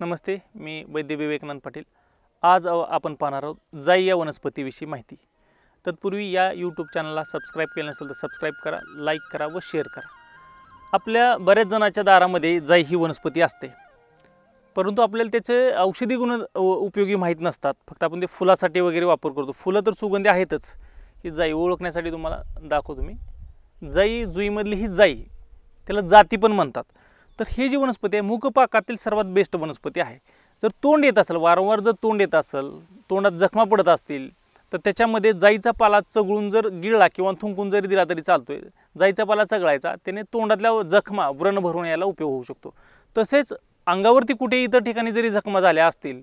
नमस्ते मी वैद्य विवेकानंद पाटील आज आपण पाहणार आहोत जाई या वनस्पतीविषयी माहिती तत्पूर्वी या यूट्यूब चॅनलला सबस्क्राईब केलं नसेल तर सबस्क्राईब करा लाईक करा व शेअर करा आपल्या बऱ्याच जणाच्या दारामध्ये जाई ही वनस्पती असते परंतु आपल्याला त्याचे औषधी गुण उपयोगी माहीत नसतात फक्त आपण ते फुलासाठी वगैरे वापर करतो फुलं तर सुगंधी आहेतच ही जाई ओळखण्यासाठी तुम्हाला दाखवतो मी जाई जुईमधली ही जाई त्याला जाती पण म्हणतात तर हे जी वनस्पती आहे मुखपाकातील सर्वात बेस्ट वनस्पती आहे जर तोंड येत असेल वारंवार जर तोंड येत असेल तोंडात जखमा पडत असतील तर त्याच्यामध्ये जाईचा पाला चगळून जर गिळला किंवा थुंकून जरी दिला तरी चालतो आहे जाईचा पाला चगळायचा त्याने तोंडातल्या जखमा व्रण भरून यायला उपयोग होऊ शकतो तसेच अंगावरती कुठे इतर ठिकाणी जरी जखमा झाल्या असतील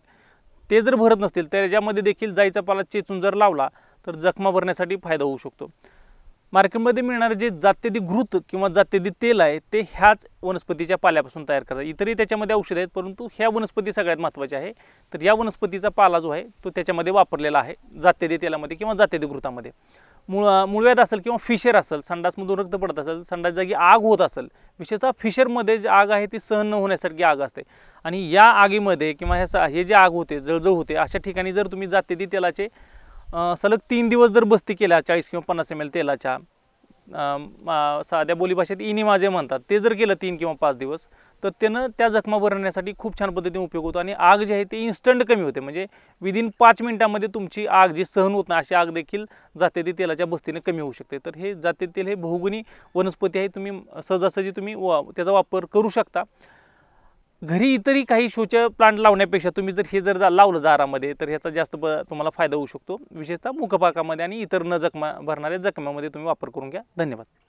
ते जर भरत नसतील तर याच्यामध्ये देखील जाईचा पाला चेचून जर लावला तर जखमा भरण्यासाठी फायदा होऊ शकतो मार्केटमध्ये मिळणारं जे जात्यदी घृत किंवा जात्यदी तेल आहे ते ह्याच वनस्पतीच्या पाल्यापासून तयार करतात इतरही त्याच्यामध्ये औषध आहेत परंतु ह्या वनस्पती सगळ्यात महत्त्वाच्या आहे तर या वनस्पतीचा पाला जो आहे तो त्याच्यामध्ये वापरलेला आहे जात्यदी तेलामध्ये किंवा जात्यदी घृतामध्ये मुळ मुळव्याध असेल किंवा फिशर असेल संडासमधून रक्त पडत असेल संडास जागी आग होत असेल विशेषतः फिशरमध्ये जी आग आहे ती सहन न होण्यासारखी आग असते आणि या आगीमध्ये किंवा ह्या हे जे आग होते जळजळ होते अशा ठिकाणी जर तुम्ही जात्यदी तेलाचे सलग तीन दिवस जर बस्ती केल्या चाळीस किंवा पन्नास एम एल तेलाच्या साध्या बोलीभाषेत इनी माझे म्हणतात ते जर केलं तीन किंवा पाच दिवस तर त्यानं त्या जखमा भरण्यासाठी खूप छान पद्धतीने उपयोग होतो आणि आग जी आहे ती इन्स्टंट कमी होते म्हणजे विदिन पाच मिनिटांमध्ये तुमची आग जी सहन होत नाही अशी आग देखील जाते तेलाच्या बस्तीने कमी होऊ शकते तर हे जाते तेल हे बहुगुणी वनस्पती आहे तुम्ही सहजासहजी तुम्ही वा त्याचा वापर करू शकता घरी इतरही काही शोच प्लांट लावण्यापेक्षा तुम्ही जर हे जर लावलं दारामध्ये तर ह्याचा जास्त ब तुम्हाला फायदा होऊ शकतो विशेषतः मुखपाकामध्ये आणि इतर न जखमा भरणाऱ्या जखम्यामध्ये तुम्ही वापर करून घ्या धन्यवाद